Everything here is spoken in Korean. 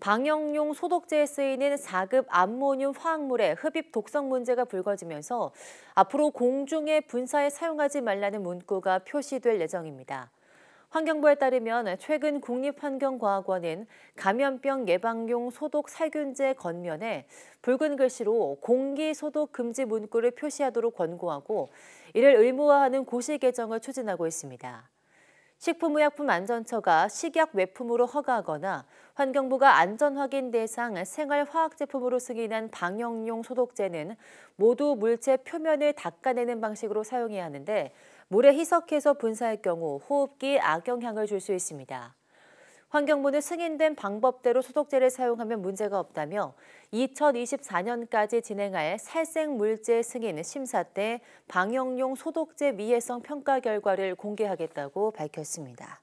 방역용 소독제에 쓰이는 4급 암모늄 화학물의 흡입 독성 문제가 불거지면서 앞으로 공중의 분사에 사용하지 말라는 문구가 표시될 예정입니다. 환경부에 따르면 최근 국립환경과학원은 감염병 예방용 소독 살균제 겉면에 붉은 글씨로 공기 소독 금지 문구를 표시하도록 권고하고 이를 의무화하는 고시 개정을 추진하고 있습니다. 식품의약품안전처가 식약 외품으로 허가하거나 환경부가 안전 확인 대상 생활화학제품으로 승인한 방역용 소독제는 모두 물체 표면을 닦아내는 방식으로 사용해야 하는데 물에 희석해서 분사할 경우 호흡기 악영향을 줄 수 있습니다. 환경부는 승인된 방법대로 소독제를 사용하면 문제가 없다며 2024년까지 진행할 살생물질 승인 심사 때 방역용 소독제 미해성 평가 결과를 공개하겠다고 밝혔습니다.